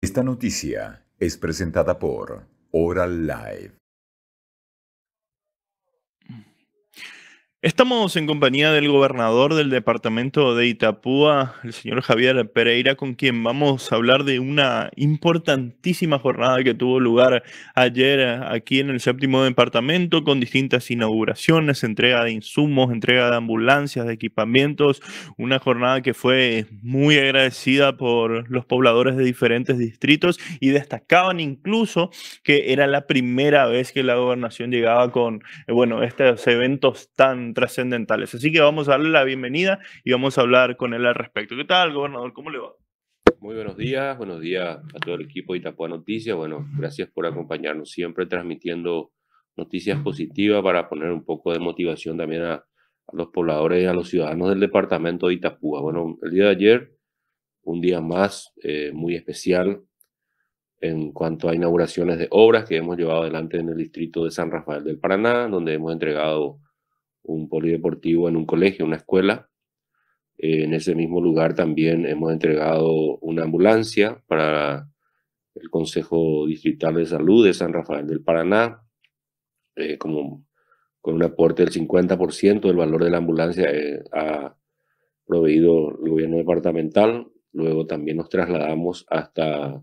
Esta noticia es presentada por Oral Live. Estamos en compañía del gobernador del departamento de Itapúa, el señor Javier Pereira, con quien vamos a hablar de una importantísima jornada que tuvo lugar ayer aquí en el séptimo departamento, con distintas inauguraciones, entrega de insumos, entrega de ambulancias, de equipamientos, una jornada que fue muy agradecida por los pobladores de diferentes distritos y destacaban incluso que era la primera vez que la gobernación llegaba con, eh, bueno, estos eventos tan trascendentales. Así que vamos a darle la bienvenida y vamos a hablar con él al respecto. ¿Qué tal, gobernador? ¿Cómo le va? Muy buenos días, buenos días a todo el equipo de Itapúa Noticias. Bueno, gracias por acompañarnos siempre transmitiendo noticias positivas para poner un poco de motivación también a, los pobladores, y a los ciudadanos del departamento de Itapúa. Bueno, el día de ayer, un día más eh, muy especial en cuanto a inauguraciones de obras que hemos llevado adelante en el distrito de San Rafael del Paraná, donde hemos entregado un polideportivo en un colegio, una escuela. Eh, en ese mismo lugar también hemos entregado una ambulancia para el Consejo Distrital de Salud de San Rafael del Paraná, eh, como, con un aporte del 50% del valor de la ambulancia eh, ha proveído el gobierno departamental. Luego también nos trasladamos hasta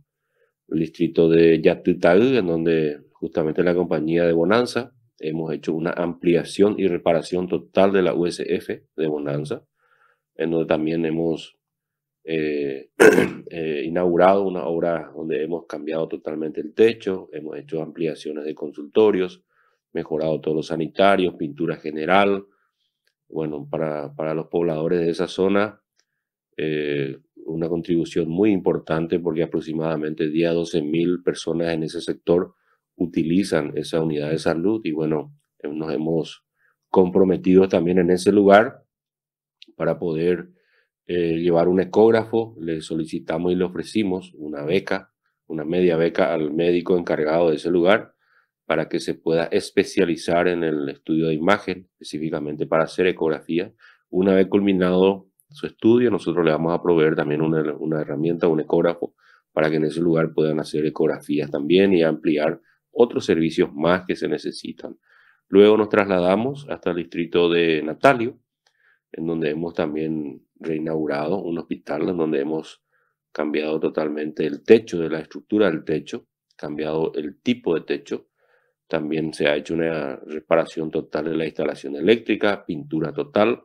el distrito de yatutag en donde justamente la compañía de Bonanza hemos hecho una ampliación y reparación total de la USF de Bonanza, en donde también hemos eh, eh, inaugurado una obra donde hemos cambiado totalmente el techo, hemos hecho ampliaciones de consultorios, mejorado todos los sanitarios, pintura general. Bueno, para, para los pobladores de esa zona, eh, una contribución muy importante porque aproximadamente día a 12 mil personas en ese sector utilizan esa unidad de salud y bueno, eh, nos hemos comprometido también en ese lugar para poder eh, llevar un ecógrafo. Le solicitamos y le ofrecimos una beca, una media beca al médico encargado de ese lugar para que se pueda especializar en el estudio de imagen, específicamente para hacer ecografía. Una vez culminado su estudio, nosotros le vamos a proveer también una, una herramienta, un ecógrafo, para que en ese lugar puedan hacer ecografías también y ampliar otros servicios más que se necesitan. Luego nos trasladamos hasta el distrito de Natalio, en donde hemos también reinaugurado un hospital, en donde hemos cambiado totalmente el techo de la estructura del techo, cambiado el tipo de techo. También se ha hecho una reparación total de la instalación eléctrica, pintura total.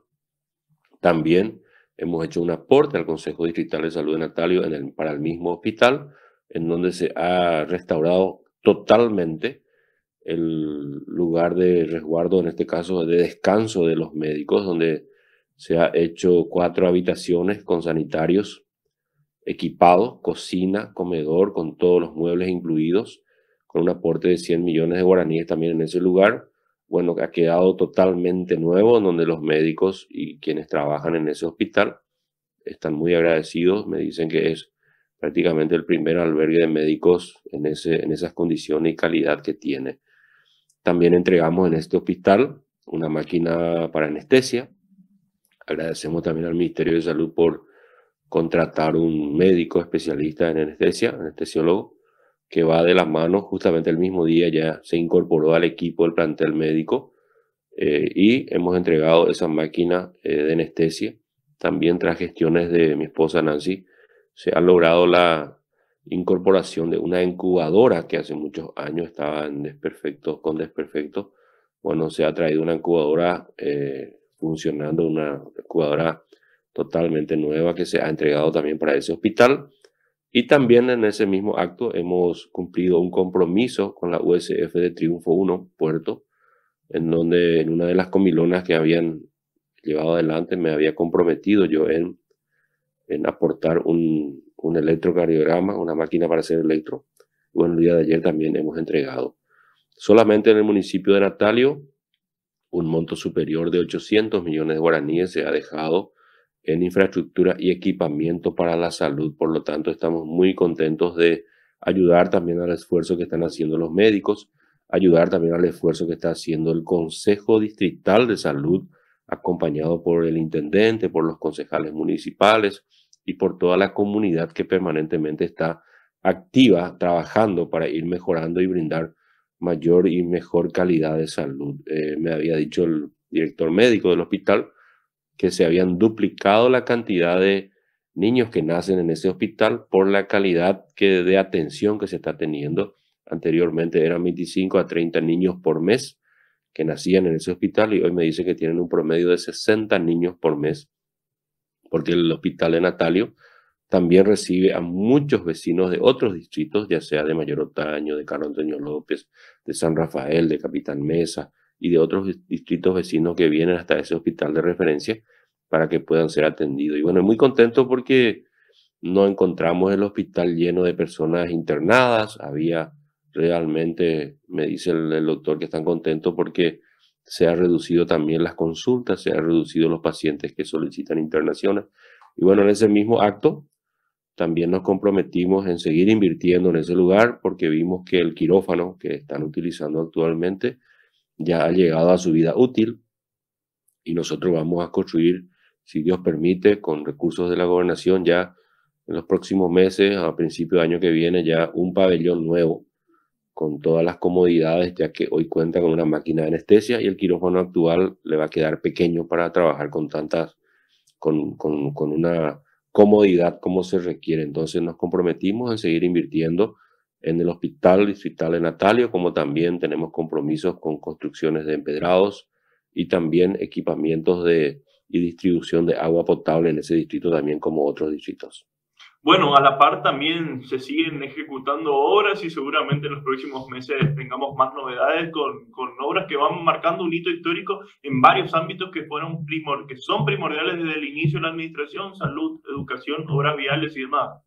También hemos hecho un aporte al Consejo Distrital de Salud de Natalio en el, para el mismo hospital, en donde se ha restaurado totalmente el lugar de resguardo, en este caso de descanso de los médicos, donde se ha hecho cuatro habitaciones con sanitarios equipados, cocina, comedor, con todos los muebles incluidos, con un aporte de 100 millones de guaraníes también en ese lugar. Bueno, que ha quedado totalmente nuevo, donde los médicos y quienes trabajan en ese hospital están muy agradecidos, me dicen que es prácticamente el primer albergue de médicos en, esas condiciones y calidad que tiene. También entregamos en este hospital una máquina para anestesia. Agradecemos también al Ministerio de Salud por contratar un médico especialista en anestesia, anestesiólogo, que va de las manos. Justamente el mismo día ya se incorporó al equipo del plantel médico eh, y hemos entregado esa máquina eh, de anestesia. También tras gestiones de mi esposa Nancy, se ha logrado la incorporación de una incubadora que hace muchos años estaba en desperfecto, con desperfecto. Bueno, se ha traído una incubadora eh, funcionando, una incubadora totalmente nueva que se ha entregado también para ese hospital. Y también en ese mismo acto hemos cumplido un compromiso con la USF de Triunfo 1, Puerto, en donde en una de las comilonas que habían llevado adelante me había comprometido yo en en aportar un, electrocardiograma, una máquina para hacer electro. Bueno, el día de ayer también hemos entregado. Solamente en el municipio de Natalio, un monto superior de 800 millones de guaraníes se ha dejado en infraestructura y equipamiento para la salud. Por lo tanto, estamos muy contentos de ayudar también al esfuerzo que están haciendo los médicos, ayudar también al esfuerzo que está haciendo el Consejo Distrital de Salud, acompañado por el intendente, por los concejales municipales, y por toda la comunidad que permanentemente está activa, trabajando para ir mejorando y brindar mayor y mejor calidad de salud. Eh, me había dicho el director médico del hospital que se habían duplicado la cantidad de niños que nacen en ese hospital por la calidad que, de atención que se está teniendo. Anteriormente eran 25 a 30 niños por mes que nacían en ese hospital y hoy me dice que tienen un promedio de 60 niños por mes porque el hospital de Natalio también recibe a muchos vecinos de otros distritos, ya sea de Mayor Otaño, de Carlos Antonio López, de San Rafael, de Capitán Mesa y de otros distritos vecinos que vienen hasta ese hospital de referencia para que puedan ser atendidos. Y bueno, muy contento porque no encontramos el hospital lleno de personas internadas, había realmente, me dice el doctor que están contentos porque se ha reducido también las consultas, se han reducido los pacientes que solicitan internaciones. Y bueno, en ese mismo acto también nos comprometimos en seguir invirtiendo en ese lugar porque vimos que el quirófano que están utilizando actualmente ya ha llegado a su vida útil y nosotros vamos a construir, si Dios permite, con recursos de la gobernación ya en los próximos meses, a principios de año que viene, ya un pabellón nuevo con todas las comodidades, ya que hoy cuenta con una máquina de anestesia y el quirófano actual le va a quedar pequeño para trabajar con tantas, con, con, una comodidad como se requiere. Entonces nos comprometimos en seguir invirtiendo en el hospital hospital de Natalio, como también tenemos compromisos con construcciones de empedrados y también equipamientos de, y distribución de agua potable en ese distrito también como otros distritos. Bueno, a la par también se siguen ejecutando obras y seguramente en los próximos meses tengamos más novedades con, obras que van marcando un hito histórico en varios ámbitos que, fueron primor que son primordiales desde el inicio de la administración, salud, educación, obras viales y demás.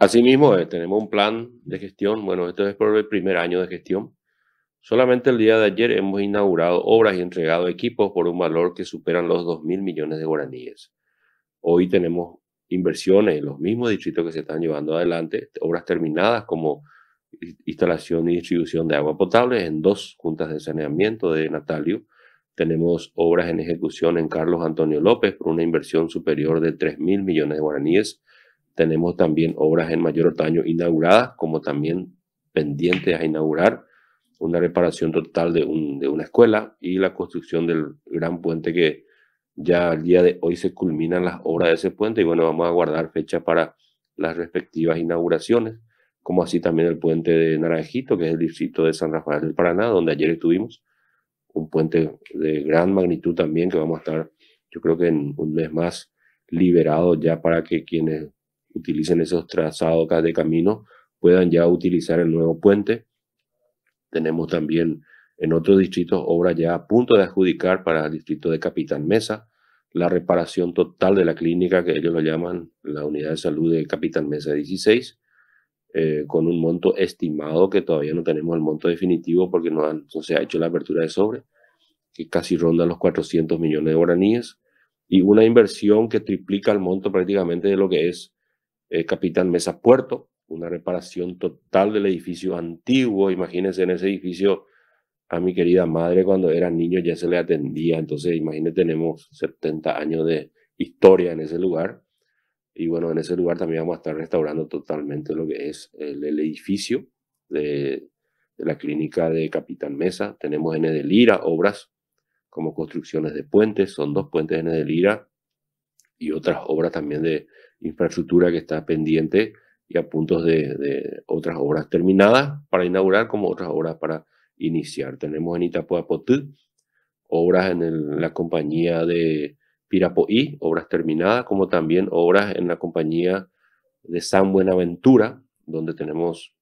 Asimismo, eh, tenemos un plan de gestión. Bueno, esto es por el primer año de gestión. Solamente el día de ayer hemos inaugurado obras y entregado equipos por un valor que superan los 2.000 mil millones de guaraníes. Hoy tenemos inversiones en los mismos distritos que se están llevando adelante, obras terminadas como instalación y distribución de agua potable en dos juntas de saneamiento de Natalio. Tenemos obras en ejecución en Carlos Antonio López por una inversión superior de 3 mil millones de guaraníes. Tenemos también obras en Mayor Otaño inauguradas, como también pendientes a inaugurar una reparación total de, de una escuela y la construcción del gran puente que ya al día de hoy se culminan las obras de ese puente y bueno, vamos a guardar fecha para las respectivas inauguraciones, como así también el puente de Naranjito, que es el distrito de San Rafael del Paraná, donde ayer estuvimos, un puente de gran magnitud también, que vamos a estar, yo creo que en un mes más, liberado ya para que quienes utilicen esos trazados de camino puedan ya utilizar el nuevo puente. Tenemos también en otros distritos, obra ya a punto de adjudicar para el distrito de Capitán Mesa la reparación total de la clínica, que ellos lo llaman la unidad de salud de Capitán Mesa 16, eh, con un monto estimado que todavía no tenemos el monto definitivo porque no, se ha hecho la apertura de sobre, que casi ronda los 400 millones de guaraníes, y una inversión que triplica el monto prácticamente de lo que es eh, Capitán Mesa Puerto, una reparación total del edificio antiguo, imagínense en ese edificio a mi querida madre cuando era niño ya se le atendía, entonces imagínate, tenemos 70 años de historia en ese lugar. Y bueno, en ese lugar también vamos a estar restaurando totalmente lo que es el, edificio de, la clínica de Capitán Mesa. Tenemos en Edelira obras como construcciones de puentes, son dos puentes en lira y otras obras también de infraestructura que está pendiente y a puntos de otras obras terminadas para inaugurar como otras obras para iniciar. Tenemos en Itapúa potú obras en la compañía de Pirapoí, obras terminadas, como también obras en la compañía de San Buenaventura, donde tenemos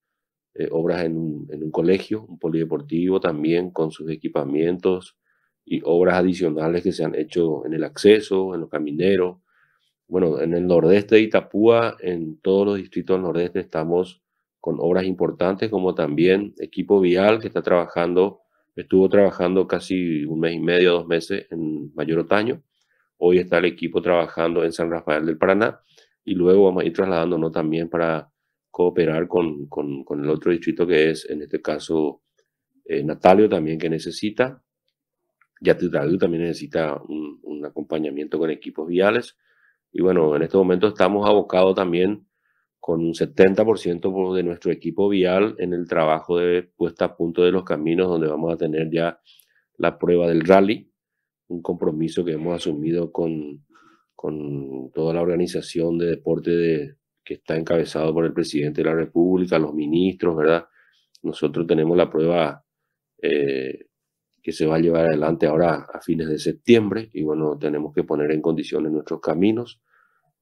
eh, obras en un, colegio, un polideportivo también con sus equipamientos y obras adicionales que se han hecho en el acceso, en los camineros. Bueno, en el nordeste de Itapúa, en todos los distritos del nordeste estamos con obras importantes, como también equipo vial que está trabajando, estuvo trabajando casi un mes y medio, dos meses en Mayor Otaño. Hoy está el equipo trabajando en San Rafael del Paraná y luego vamos a ir trasladándonos también para cooperar con, con, el otro distrito que es, en este caso, eh, Natalio también que necesita. Yatitalu también necesita un, acompañamiento con equipos viales. Y bueno, en este momento estamos abocados también con un 70% de nuestro equipo vial en el trabajo de puesta a punto de los caminos, donde vamos a tener ya la prueba del rally, un compromiso que hemos asumido con, con toda la organización de deporte que está encabezado por el presidente de la República, los ministros, ¿verdad? Nosotros tenemos la prueba eh, que se va a llevar adelante ahora a fines de septiembre y bueno, tenemos que poner en condiciones nuestros caminos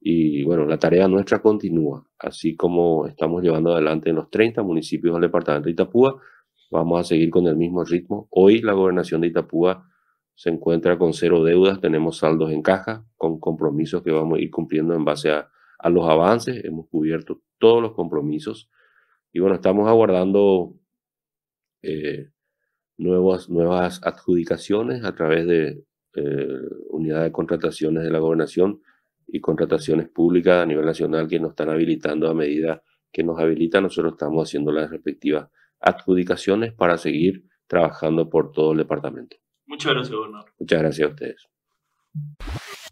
y bueno, la tarea nuestra continúa, así como estamos llevando adelante en los 30 municipios del departamento de Itapúa, vamos a seguir con el mismo ritmo. Hoy la gobernación de Itapúa se encuentra con cero deudas, tenemos saldos en caja, con compromisos que vamos a ir cumpliendo en base a, los avances, hemos cubierto todos los compromisos y bueno, estamos aguardando eh, nuevas, nuevas adjudicaciones a través de eh, unidades de contrataciones de la gobernación y contrataciones públicas a nivel nacional que nos están habilitando a medida que nos habilita, nosotros estamos haciendo las respectivas adjudicaciones para seguir trabajando por todo el departamento. Muchas gracias, gobernador. Muchas gracias a ustedes.